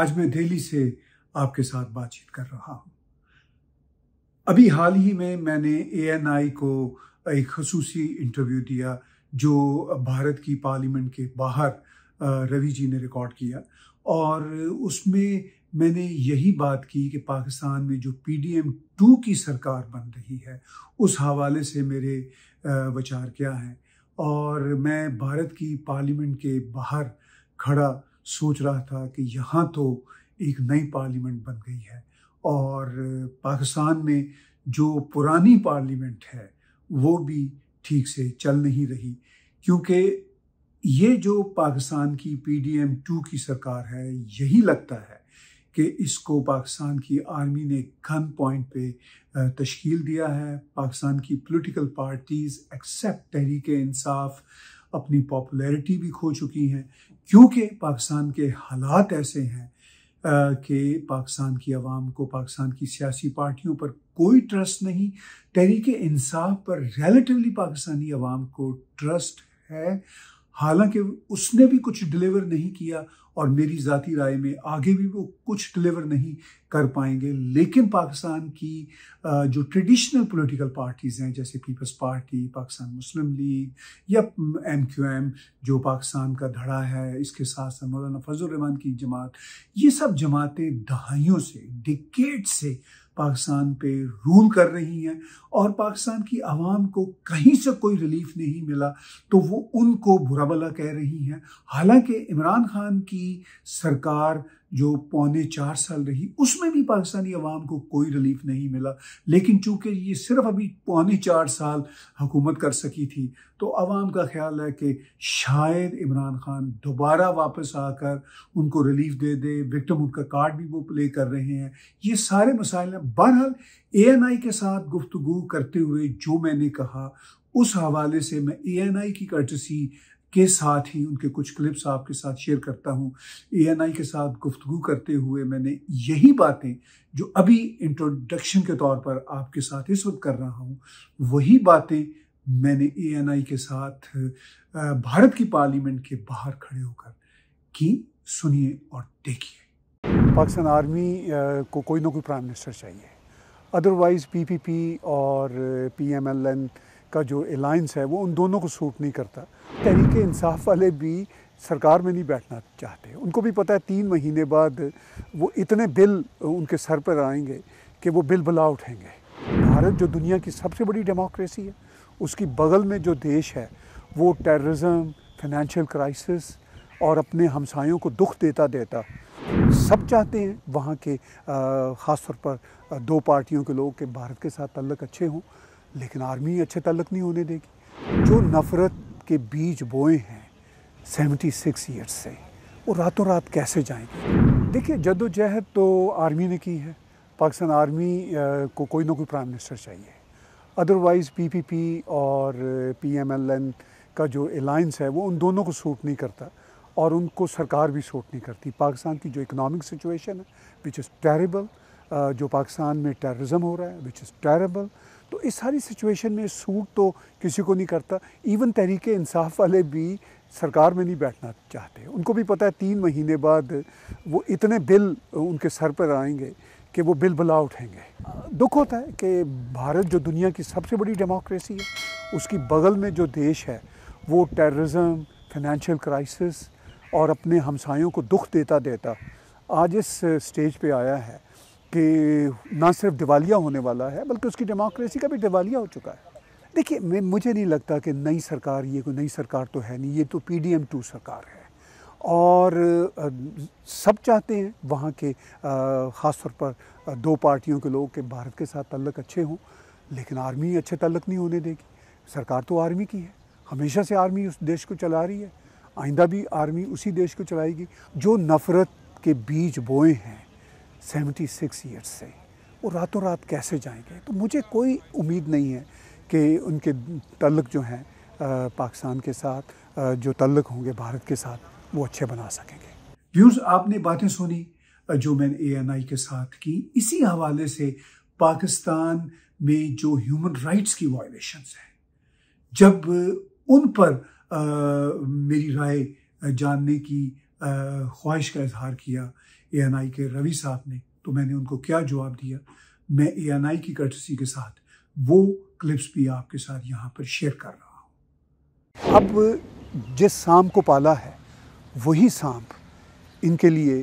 आज मैं दिल्ली से आपके साथ बातचीत कर रहा हूँ अभी हाल ही में मैंने ए एन आई को एक खसूसी इंटरव्यू दिया जो भारत की पार्लियामेंट के बाहर रवि जी ने रिकॉर्ड किया और उसमें मैंने यही बात की कि पाकिस्तान में जो पी डी एम टू की सरकार बन रही है उस हवाले से मेरे विचार क्या हैं और मैं भारत की पार्लियामेंट के बाहर खड़ा सोच रहा था कि यहाँ तो एक नई पार्लियामेंट बन गई है और पाकिस्तान में जो पुरानी पार्लियामेंट है वो भी ठीक से चल नहीं रही क्योंकि ये जो पाकिस्तान की पी डी एम टू की सरकार है यही लगता है कि इसको पाकिस्तान की आर्मी ने गन पॉइंट पे तश्कील दिया है पाकिस्तान की political parties except Tehreek Insaf अपनी पॉपुलैरिटी भी खो चुकी हैं क्योंकि पाकिस्तान के हालात ऐसे हैं कि पाकिस्तान की आवाम को पाकिस्तान की सियासी पार्टियों पर कोई ट्रस्ट नहीं तहरीक इंसाफ पर रिलेटिवली पाकिस्तानी आवाम को ट्रस्ट है हालांकि उसने भी कुछ डिलीवर नहीं किया और मेरी ज़ाती राय में आगे भी वो कुछ डिलीवर नहीं कर पाएंगे लेकिन पाकिस्तान की जो ट्रेडिशनल पॉलिटिकल पार्टीज़ हैं जैसे पीपल्स पार्टी पाकिस्तान मुस्लिम लीग या एम क्यू एम जो पाकिस्तान का धड़ा है इसके साथ साथ मौलाना फजल रहमान की जमात ये सब जमातें दहाइयों से डिकेट से पाकिस्तान पे रूल कर रही हैं और पाकिस्तान की आवाम को कहीं से कोई रिलीफ नहीं मिला तो वो उनको बुरा भला कह रही हैं हालांकि इमरान खान की सरकार जो पौने चार साल रही उसमें भी पाकिस्तानी अवाम को कोई रिलीफ नहीं मिला लेकिन चूंकि ये सिर्फ अभी पौने चार साल हुकूमत कर सकी थी तो अवाम का ख्याल है कि शायद इमरान खान दोबारा वापस आकर उनको रिलीफ दे दे विक्टम उनका कार्ड भी वो प्ले कर रहे हैं ये सारे मसाइल हैं बहरहाल ए के साथ गुफ्तु करते हुए जो मैंने कहा उस हवाले से मैं ए की कर्टसी के साथ ही उनके कुछ क्लिप्स आपके साथ शेयर करता हूँ ए के साथ गुफ्तु करते हुए मैंने यही बातें जो अभी इंट्रोडक्शन के तौर पर आपके साथ इस वक्त कर रहा हूँ वही बातें मैंने ए के साथ भारत की पार्लियामेंट के बाहर खड़े होकर की सुनिए और देखिए पाकिस्तान आर्मी को कोई ना कोई प्राइम मिनिस्टर चाहिए अदरवाइज़ पीपीपी और पीएमएलएन एन का जो अलाइंस है वो उन दोनों को सूट नहीं करता तहरीक इंसाफ वाले भी सरकार में नहीं बैठना चाहते उनको भी पता है तीन महीने बाद वो इतने बिल उनके सर पर आएंगे कि वो बिल बुला उठेंगे भारत जो दुनिया की सबसे बड़ी डेमोक्रेसी है उसकी बगल में जो देश है वो टेररिज्म फाइनेंशियल क्राइसिस और अपने हमसायों को दुख देता देता सब चाहते हैं वहाँ के ख़ास तौर पर दो पार्टियों के लोग के भारत के साथ तल्लक अच्छे हों लेकिन आर्मी अच्छे तलक़ नहीं होने देगी जो नफ़रत के बीज बोए हैं 76 ईयर्स से वो रातों रात कैसे जाएंगे देखिए जदोजहद तो आर्मी ने की है पाकिस्तान आर्मी को कोई ना कोई प्राइम मिनिस्टर चाहिए अदरवाइज़ पीपीपी और पीएमएलएन का जो अलाइंस है वो उन दोनों को सूट नहीं करता और उनको सरकार भी सूट नहीं करती पाकिस्तान की जो इकनॉमिक सिचुएशन है विच इज़ टेरेबल जो पाकिस्तान में टेररिज्म हो रहा है विच इज़ टेरेबल तो इस सारी सिचुएशन में सूट तो किसी को नहीं करता इवन तहरीक इंसाफ वाले भी सरकार में नहीं बैठना चाहते उनको भी पता है तीन महीने बाद वो इतने बिल उनके सर पर आएंगे कि वो बिल बला उठेंगे दुख होता है कि भारत जो दुनिया की सबसे बड़ी डेमोक्रेसी है उसकी बगल में जो देश है वो टेररिज्म फाइनेंशियल क्राइसिस और अपने हमसायों को दुख देता देता आज इस स्टेज पे आया है कि ना सिर्फ दिवालिया होने वाला है बल्कि उसकी डेमोक्रेसी का भी दिवालिया हो चुका है देखिए मैं मुझे नहीं लगता कि नई सरकार ये कोई नई सरकार तो है नहीं ये तो पी डी एम टू सरकार है और सब चाहते हैं वहाँ के ख़ास तौर पर दो पार्टियों के लोग के भारत के साथ तल्लक अच्छे हों लेकिन आर्मी अच्छे तल्लक नहीं होने देगी सरकार तो आर्मी की है हमेशा से आर्मी उस देश को चला रही है आइंदा भी आर्मी उसी देश को चलाएगी जो नफ़रत के बीज बोए हैं सेवेंटी सिक्स ईयर्स से वो रातों रात कैसे जाएंगे तो मुझे कोई उम्मीद नहीं है कि उनके तल्लक जो हैं पाकिस्तान के साथ जो तल्लक होंगे भारत के साथ वो अच्छे बना सकेंगे व्यूज़ आपने बातें सुनी जो मैंने ए एन आई के साथ की इसी हवाले से पाकिस्तान में जो ह्यूमन राइट्स की वायलेशंस हैं जब उन पर आ, मेरी राय जानने की ख्वाहिश का इजहार किया ए एन आई के रवि साहब ने तो मैंने उनको क्या जवाब दिया मैं ए एन आई की कर्टसी के साथ वो क्लिप्स भी आपके साथ यहाँ पर शेयर कर रहा हूँ अब जिस सांप को पाला है वही सांप इनके लिए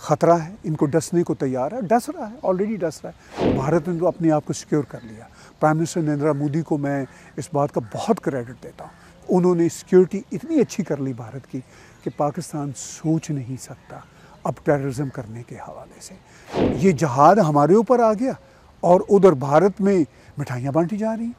ख़तरा है इनको डसने को तैयार है डस रहा है ऑलरेडी डस रहा है भारत ने तो अपने आप को सिक्योर कर लिया प्राइम मिनिस्टर नरेंद्र मोदी को मैं इस बात का बहुत क्रेडिट देता हूँ उन्होंने सिक्योरिटी इतनी अच्छी कर ली भारत की कि पाकिस्तान सोच नहीं सकता अब टेररिज्म करने के हवाले से ये जहाज हमारे ऊपर आ गया और उधर भारत में मिठाइयाँ बांटी जा रही हैं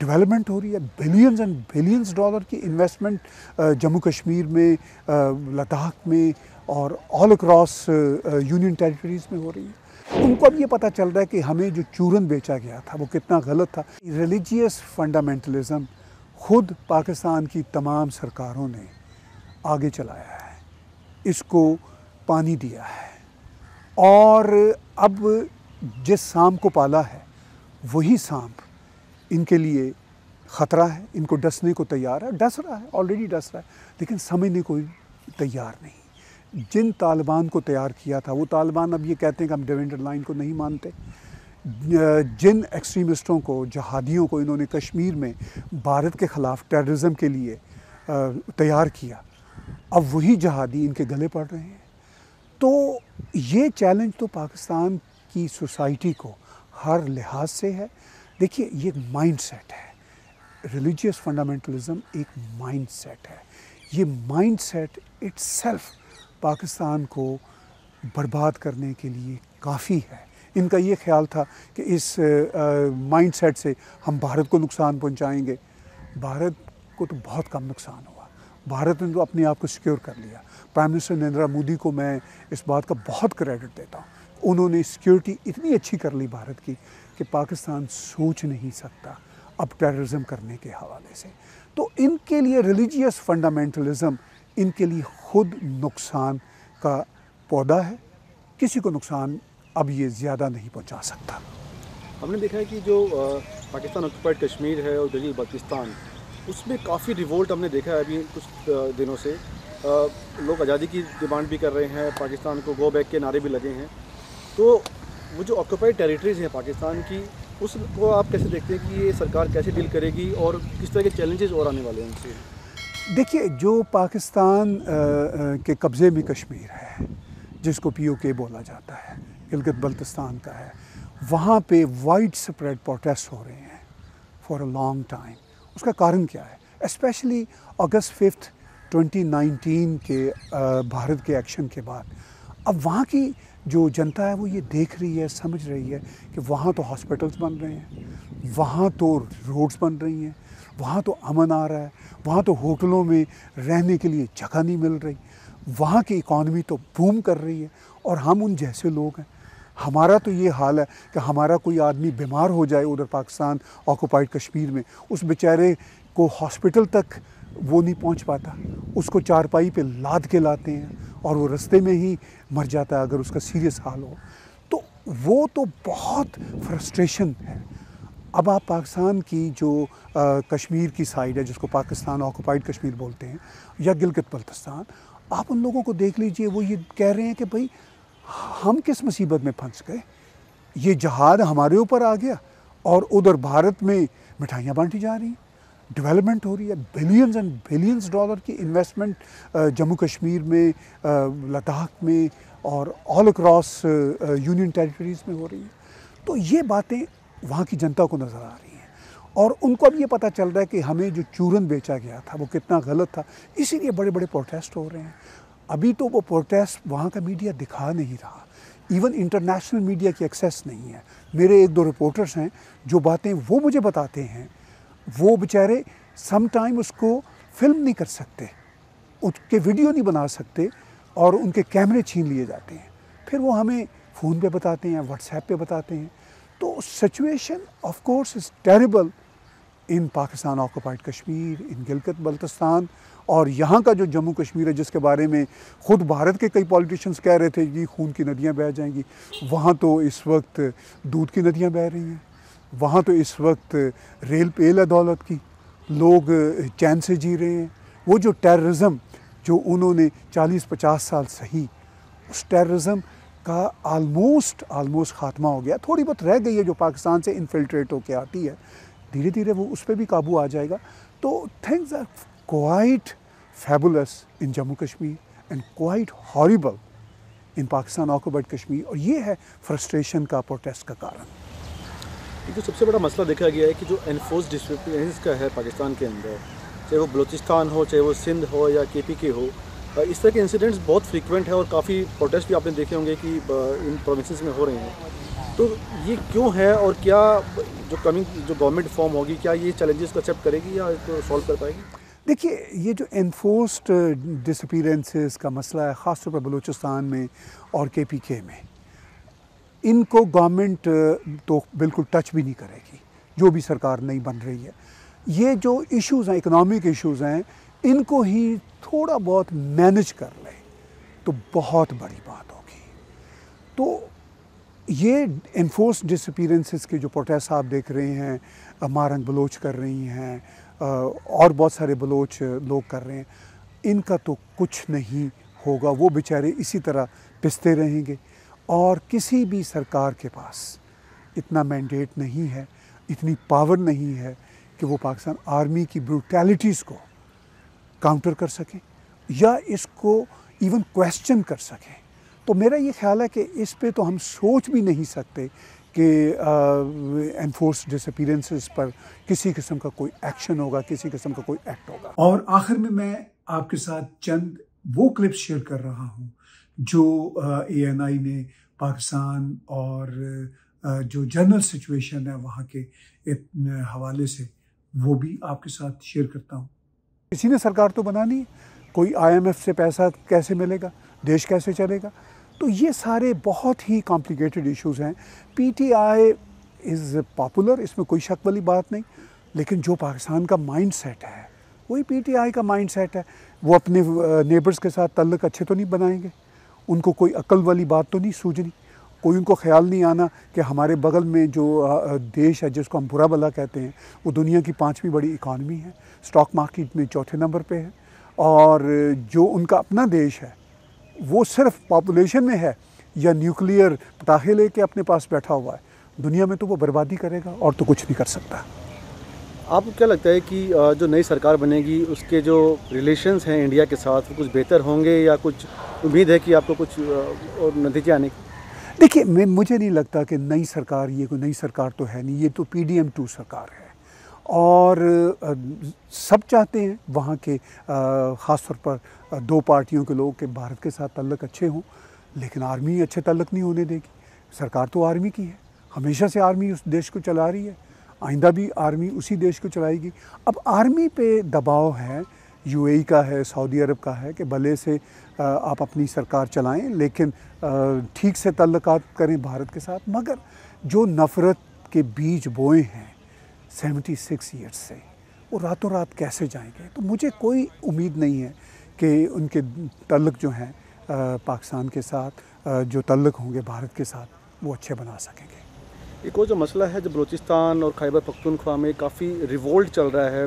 डेवलपमेंट हो रही है बिलियंस एंड बिलियंस डॉलर की इन्वेस्टमेंट जम्मू कश्मीर में लद्दाख में और ऑल अक्रॉस यूनियन टेरिटरीज़ में हो रही है उनको अब ये पता चल रहा है कि हमें जो चूरन बेचा गया था वो कितना गलत था रिलीजियस फंडामेंटलिज़म खुद पाकिस्तान की तमाम सरकारों ने आगे चलाया है इसको पानी दिया है और अब जिस सांप को पाला है वही सांप इनके लिए ख़तरा है इनको डसने को तैयार है डस रहा है ऑलरेडी डस रहा है लेकिन समझने को तैयार नहीं जिन तालिबान को तैयार किया था वो तालिबान अब ये कहते हैं कि हम डिवेंडर लाइन को नहीं मानते जिन एक्सट्रीमिस्टों को जहादियों को इन्होंने कश्मीर में भारत के ख़िलाफ़ टेररिज़म के लिए तैयार किया अब वही जहादी इनके गले पड़ रहे हैं तो ये चैलेंज तो पाकिस्तान की सोसाइटी को हर लिहाज से है देखिए ये माइंड सेट है रिलीजियस फंडामेंटलिज़म एक माइंड सेट है ये माइंड सेट इट पाकिस्तान को बर्बाद करने के लिए काफ़ी है इनका ये ख्याल था कि इस माइंड सेट से हम भारत को नुकसान पहुंचाएंगे भारत को तो बहुत कम नुकसान हो भारत ने तो अपने आप को सिक्योर कर लिया प्राइम मिनिस्टर नरेंद्र मोदी को मैं इस बात का बहुत क्रेडिट देता हूँ उन्होंने सिक्योरिटी इतनी अच्छी कर ली भारत की कि पाकिस्तान सोच नहीं सकता अब टेररिज्म करने के हवाले से तो इनके लिए रिलीजियस फंडामेंटलिज़म इनके लिए खुद नुकसान का पौधा है किसी को नुकसान अब ये ज़्यादा नहीं पहुंचा सकता हमने देखा है कि जो पाकिस्तान ऑक्यूपाइड कश्मीर है और दलील पाकिस्तान उसमें काफ़ी रिवोल्ट हमने देखा है अभी कुछ दिनों से लोग आज़ादी की डिमांड भी कर रहे हैं पाकिस्तान को गो बैक के नारे भी लगे हैं तो वो जो ऑक्यूपाइड टेरिटरीज़ हैं पाकिस्तान की उसको आप कैसे देखते हैं कि ये सरकार कैसे डील करेगी और किस तरह के चैलेंजेस और आने वाले हैं उनसे देखिए जो पाकिस्तान के कब्ज़े में कश्मीर है जिसको पीओके बोला जाता है गिलगित बल्तिस्तान का है वहाँ पे वाइड स्प्रेड प्रोटेस्ट हो रहे हैं फॉर अ लॉन्ग टाइम उसका कारण क्या है इस्पेशली अगस्त फिफ्थ 2019 के भारत के एक्शन के बाद अब वहाँ की जो जनता है वो ये देख रही है समझ रही है कि वहाँ तो हॉस्पिटल्स बन रहे हैं वहाँ तो रोड्स बन रही हैं वहाँ तो अमन आ रहा है वहाँ तो होटलों में रहने के लिए जगह नहीं मिल रही वहाँ की इकॉनमी तो बूम कर रही है और हम उन जैसे लोग हैं हमारा तो ये हाल है कि हमारा कोई आदमी बीमार हो जाए उधर पाकिस्तान ऑक्यूपाइड कश्मीर में उस बेचारे को हॉस्पिटल तक वो नहीं पहुंच पाता उसको चारपाई पे लाद के लाते हैं और वो रास्ते में ही मर जाता है अगर उसका सीरियस हाल हो तो वो तो बहुत फ्रस्ट्रेशन है अब आप पाकिस्तान की जो आ, कश्मीर की साइड है जिसको पाकिस्तान ऑक्यूपाइड कश्मीर बोलते हैं या गिलगित बल्तिस्तान आप उन लोगों को देख लीजिए वो ये कह रहे हैं कि भाई हम किस मुसीबत में फंस गए ये जहाज हमारे ऊपर आ गया और उधर भारत में मिठाइयाँ बांटी जा रही हैं डेवलपमेंट हो रही है बिलियंस एंड बिलियंस डॉलर की इन्वेस्टमेंट जम्मू कश्मीर में लद्दाख में और ऑल अक्रॉस यूनियन टेरिटरीज़ में हो रही है तो ये बातें वहाँ की जनता को नज़र आ रही हैं और उनको अब ये पता चल रहा है कि हमें जो चूरन बेचा गया था वो कितना गलत था इसीलिए बड़े बड़े प्रोटेस्ट हो रहे हैं अभी तो वो प्रोटेस्ट वहाँ का मीडिया दिखा नहीं रहा इवन इंटरनेशनल मीडिया की एक्सेस नहीं है मेरे एक दो रिपोर्टर्स हैं जो बातें वो मुझे बताते हैं वो बेचारे सम टाइम उसको फिल्म नहीं कर सकते उसके वीडियो नहीं बना सकते और उनके कैमरे छीन लिए जाते हैं फिर वो हमें फ़ोन पे बताते हैं व्हाट्सएप पे बताते हैं तो situation of course is terrible in Pakistan occupied Kashmir in Gilgit Baltistan और यहाँ का जो जम्मू कश्मीर है जिसके बारे में ख़ुद भारत के कई पॉलिटिशियंस कह रहे थे कि खून की नदियाँ बह जाएंगी वहाँ तो इस वक्त दूध की नदियाँ बह रही हैं वहाँ तो इस वक्त रेल पेल है दौलत की लोग चैन से जी रहे हैं वो जो टेर्रज़म जो उन्होंने 40-50 साल सही उस टेर्रज़म का आलमोस्ट आलमोस्ट ख़ात्मा हो गया थोड़ी बहुत रह गई है जो पाकिस्तान से इन्फिल्ट्रेट होकर आती है धीरे धीरे वो उस पर भी काबू आ जाएगा तो things are quite fabulous in Jammu Kashmir and quite horrible in Pakistan occupied Kashmir और ये है फ्रस्ट्रेशन का प्रोटेस्ट का कारण जो सबसे बड़ा मसला देखा गया है कि जो एनफोर्स डिसिप्लिन का है पाकिस्तान के अंदर चाहे वो बलूचिस्तान हो चाहे वो सिंध हो या के पी के हो इस तरह के इंसिडेंट्स बहुत फ्रीकुंट है और काफ़ी प्रोटेस्ट भी आपने देखे होंगे कि इन प्रोविंस में हो रहे हैं तो ये क्यों है और क्या जो कमिंग जो गवर्नमेंट फॉर्म होगी क्या ये चैलेंजेस को एक्सेप्ट करेगी या इसको सॉल्व कर पाएगी देखिए ये जो एनफोर्स्ड डिसपीरेंसेस uh, का मसला है ख़ासतौर पर बलूचिस्तान में और के पी के में इनको गवर्नमेंट uh, तो बिल्कुल टच भी नहीं करेगी जो भी सरकार नहीं बन रही है ये जो इश्यूज़ हैं इकोनॉमिक इश्यूज़ हैं इनको ही थोड़ा बहुत मैनेज कर ले तो बहुत बड़ी बात होगी तो ये इन्फोर्स डिसपीरेंसेस के जो प्रोटेस्ट आप देख रहे हैं मारंग बलोच कर रही हैं और बहुत सारे बलोच लोग कर रहे हैं इनका तो कुछ नहीं होगा वो बेचारे इसी तरह पिसते रहेंगे और किसी भी सरकार के पास इतना मैंडेट नहीं है इतनी पावर नहीं है कि वो पाकिस्तान आर्मी की ब्रूटैलिटीज़ को काउंटर कर सकें या इसको इवन क्वेश्चन कर सकें तो मेरा ये ख्याल है कि इस पर तो हम सोच भी नहीं सकते कि एनफोर्स डिसअपीरेंसेस पर किसी किस्म का कोई एक्शन होगा किसी किस्म का कोई एक्ट होगा और आखिर में मैं आपके साथ चंद वो क्लिप्स शेयर कर रहा हूँ जो ए एन आई ने पाकिस्तान और आ, जो जनरल सिचुएशन है वहाँ के हवाले से वो भी आपके साथ शेयर करता हूँ किसी ने सरकार तो बनानी कोई आईएमएफ से पैसा कैसे मिलेगा देश कैसे चलेगा तो ये सारे बहुत ही कॉम्प्लिकेटेड इश्यूज हैं पीटीआई इज़ पॉपुलर इसमें कोई शक वाली बात नहीं लेकिन जो पाकिस्तान का माइंड सेट है वही पीटीआई का माइंड सेट है वो अपने नेबर्स के साथ तल्लक अच्छे तो नहीं बनाएंगे उनको कोई अकल वाली बात तो नहीं सूझनी कोई उनको ख्याल नहीं आना कि हमारे बगल में जो देश है जिसको हम बुरा भला कहते हैं वो दुनिया की पाँचवीं बड़ी इकानमी है स्टॉक मार्केट में चौथे नंबर पर है और जो उनका अपना देश है वो सिर्फ पॉपुलेशन में है या न्यूक्लियर पटाखे लेके अपने पास बैठा हुआ है दुनिया में तो वो बर्बादी करेगा और तो कुछ नहीं कर सकता आपको क्या लगता है कि जो नई सरकार बनेगी उसके जो रिलेशंस हैं इंडिया के साथ वो कुछ बेहतर होंगे या कुछ उम्मीद है कि आपको कुछ और नतीजे आने की देखिए मैं मुझे नहीं लगता कि नई सरकार ये कोई नई सरकार तो है नहीं ये तो पी डी एम टू सरकार है और सब चाहते हैं वहाँ के ख़ास तौर पर दो पार्टियों के लोग के भारत के साथ तल्लक अच्छे हों लेकिन आर्मी अच्छे तल्लक नहीं होने देगी सरकार तो आर्मी की है हमेशा से आर्मी उस देश को चला रही है आइंदा भी आर्मी उसी देश को चलाएगी अब आर्मी पे दबाव है यूएई का है सऊदी अरब का है कि भले से आप अपनी सरकार चलाएं लेकिन ठीक से तल्लक करें भारत के साथ मगर जो नफ़रत के बीज बोए हैं सेवेंटी सिक्स ईयर्स से वो रातों रात कैसे जाएंगे तो मुझे कोई उम्मीद नहीं है कि उनके तल्लक जो हैं पाकिस्तान के साथ जो तल्लक होंगे भारत के साथ वो अच्छे बना सकेंगे एक और जो मसला है जो बलूचिस्तान और खैबर पख्तूनख्वा में काफ़ी रिवोल्ट चल रहा है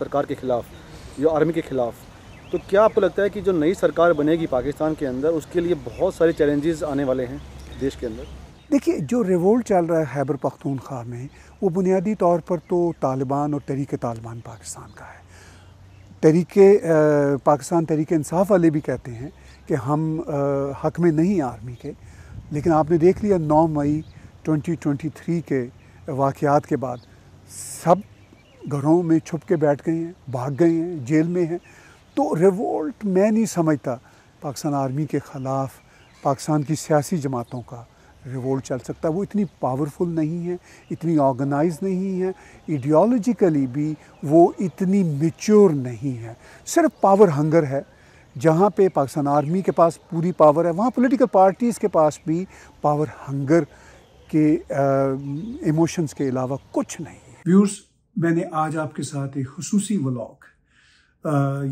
सरकार के ख़िलाफ़ या आर्मी के ख़िलाफ़ तो क्या आपको लगता है कि जो नई सरकार बनेगी पाकिस्तान के अंदर उसके लिए बहुत सारे चैलेंजेस आने वाले हैं देश के अंदर देखिए जो रिवोल्ट चल रहा है हैबर पख्तूनख्वा में वो बुनियादी तौर पर तो तालिबान और तरीक तालिबान पाकिस्तान का है तरीक़ पाकिस्तान तरीक इंसाफ वाले भी कहते हैं कि हम आ, हक में नहीं आर्मी के लेकिन आपने देख लिया नौ मई 2023 के वाक़ात के बाद सब घरों में छुप के बैठ गए हैं भाग गए हैं जेल में हैं तो रिवोल्ट मैं नहीं समझता पाकिस्तान आर्मी के ख़िलाफ़ पाकिस्तान की सियासी जमातों का रिवोल्ट चल सकता है वो इतनी पावरफुल नहीं है इतनी ऑर्गेनाइज नहीं है इडियोलॉजिकली भी वो इतनी मेच्योर नहीं है सिर्फ पावर हंगर है जहाँ पे पाकिस्तान आर्मी के पास पूरी पावर है वहाँ पॉलिटिकल पार्टीज़ के पास भी पावर हंगर के इमोशंस के अलावा कुछ नहीं है व्यूर्स मैंने आज आपके साथ एक खसूसी व्लॉग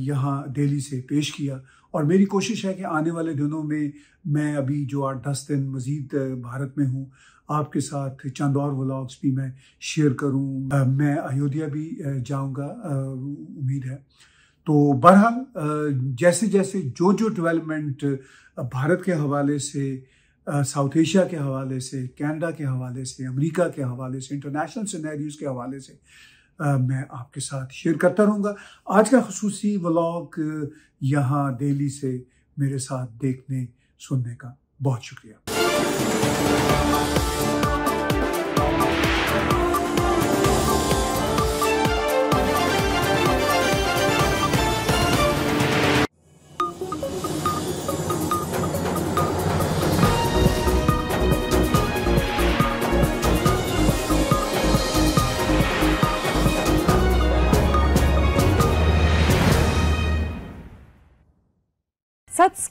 यहाँ दिल्ली से पेश किया और मेरी कोशिश है कि आने वाले दिनों में मैं अभी जो आठ दस दिन मज़ीद भारत में हूँ आपके साथ चंद और व्लाग्स भी मैं शेयर करूँ मैं अयोध्या भी जाऊँगा उम्मीद है तो बहरहाल जैसे जैसे जो जो डेवलपमेंट भारत के हवाले से साउथ एशिया के हवाले से कनाडा के हवाले से अमेरिका के हवाले से इंटरनेशनल सिनेरियोज़ के हवाले से मैं आपके साथ शेयर करता रहूँगा आज का खसूसी व्लॉग यहाँ दिल्ली से मेरे साथ देखने सुनने का बहुत शुक्रिया